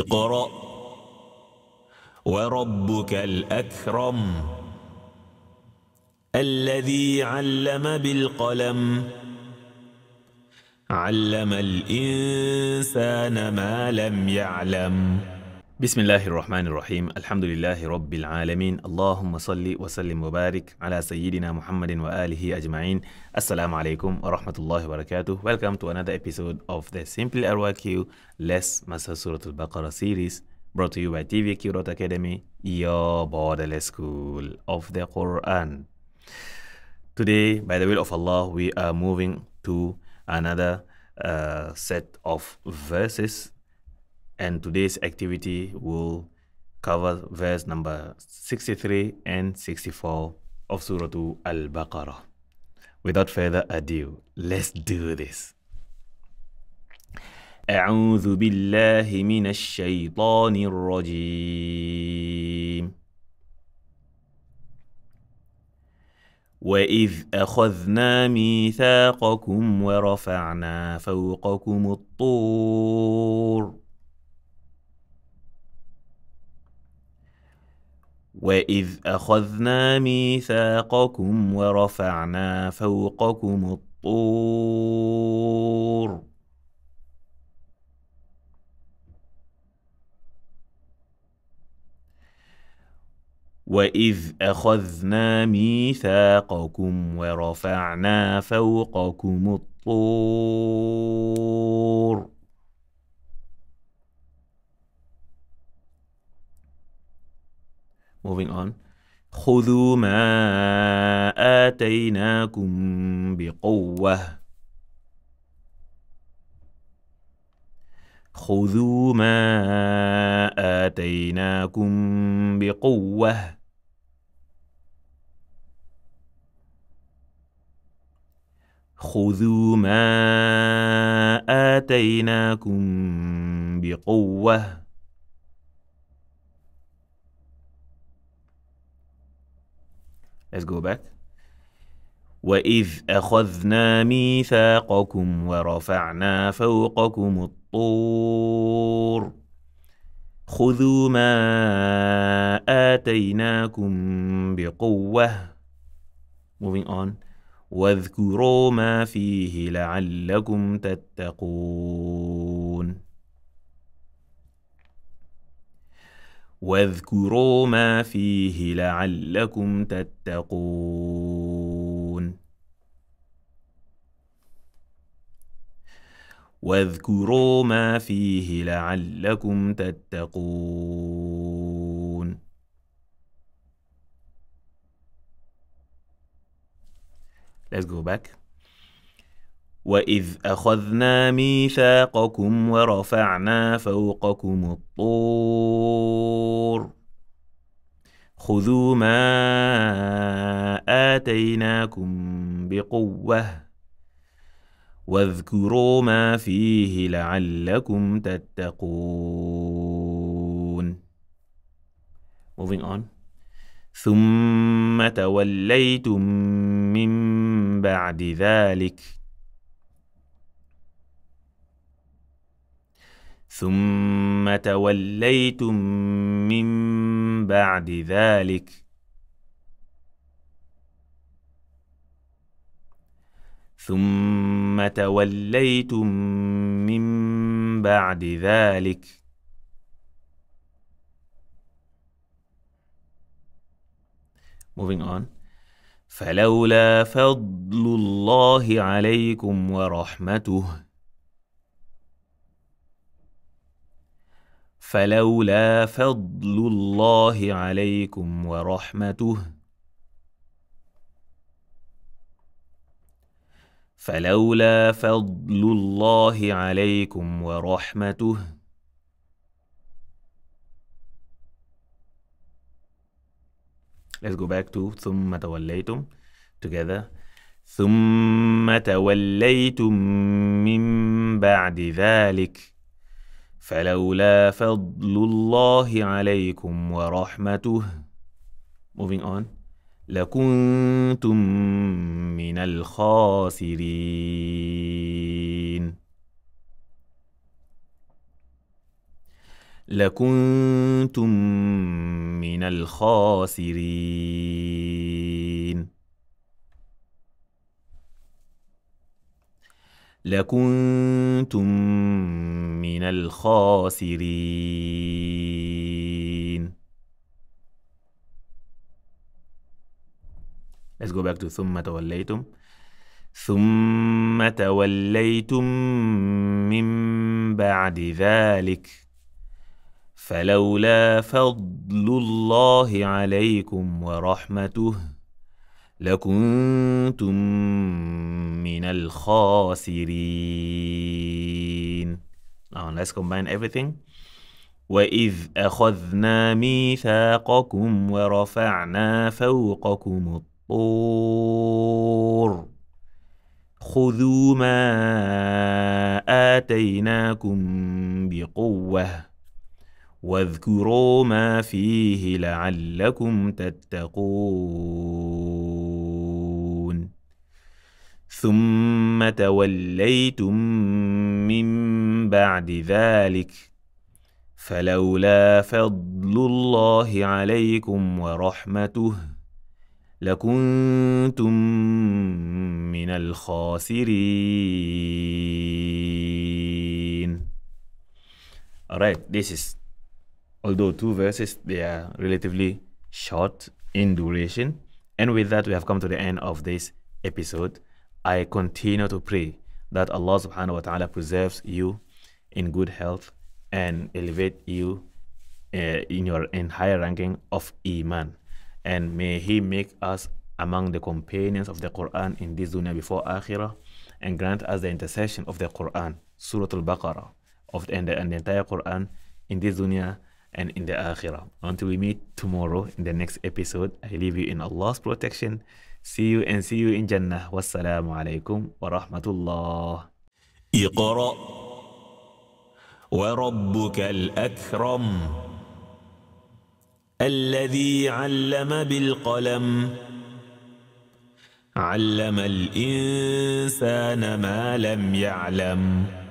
اقرأ وربك الأكرم الذي علم بالقلم علم الإنسان ما لم يعلم بسم الله الرحمن الرحيم الحمد لله رب العالمين اللهم صل وسلم وبارك على سيدنا محمد وآله أجمعين السلام عليكم ورحمة الله وبركاته Welcome to another episode of the Simply RYQ Less Master Surah Al-Baqarah series brought to you by TVQ Academy your borderless school of the Quran Today by the will of Allah we are moving to another uh, set of verses and today's activity will cover verse number 63 and 64 of Surah Al-Baqarah. Without further ado, let's do this. أعوذ بالله من الشيطان الرجيم وإذ أخذنا ميثاقكم ورفعنا فوقكم الطور وإذ أخذنا ميثاقكم ورفعنا فوقكم الطور وإذ أخذنا ميثاقكم ورفعنا فوقكم الطور moving on خذوا ما آتيناكم بقوة خذوا ما آتيناكم بقوة خذوا ما آتيناكم بقوة let's go back وإذ أخذنا ميثاقكم ورفعنا فوقكم الطور خذوا ما آتيناكم بقوة moving on واذكروا ما فيه لعلكم تتقون واذكروا ما فيه لعلكم تتقون واذكروا ما فيه لعلكم تتقون Let's go back. واذ اخذنا ميثاقكم ورفعنا فوقكم الطور خذوا ما آتيناكم بقوة واذكروا ما فيه لعلكم تتقون Moving on ثم توليتم من بعد ذلك ثم توليتم من بعد ذلك ثم توليتم من بعد ذلك moving on فلولا فضل الله عليكم ورحمته فلولا فضل الله عليكم ورحمته فلولا فضل الله عليكم ورحمته Let's go back to ثم توليتم together ثم توليتم من بعد ذلك فلولا فضل الله عليكم ورحمته moving on لكنتم من الخاسرين لكنتم من الخاسرين لكنتم من الخاسرين Let's go back to ثم توليتم ثم توليتم من بعد ذلك فلولا فضل الله عليكم ورحمته لكنتم من الخاسرين now let's combine everything وإذ أخذنا ميثاقكم ورفعنا فوقكم الطور خذوا ما آتيناكم بقوة واذكروا ما فيه لعلكم تتقون ثم توليتم من بعد ذلك فلولا فضل الله عليكم ورحمته لكنتم من الخاسرين Alright, this is although two verses they are relatively short in duration and with that we have come to the end of this episode I continue to pray that Allah subhanahu wa ta'ala preserves you in good health and elevate you uh, in your in higher ranking of Iman. And may He make us among the companions of the Quran in this dunya before Akhirah and grant us the intercession of the Quran, Surah Al Baqarah, of the, and, the, and the entire Quran in this dunya and in the Akhirah. Until we meet tomorrow in the next episode, I leave you in Allah's protection. See you and see you in Jannah. Wassalamu alaikum wa rahmatullah. wa اقرأ وربك الأكرم الذي علم بالقلم علم الإنسان ما لم يعلم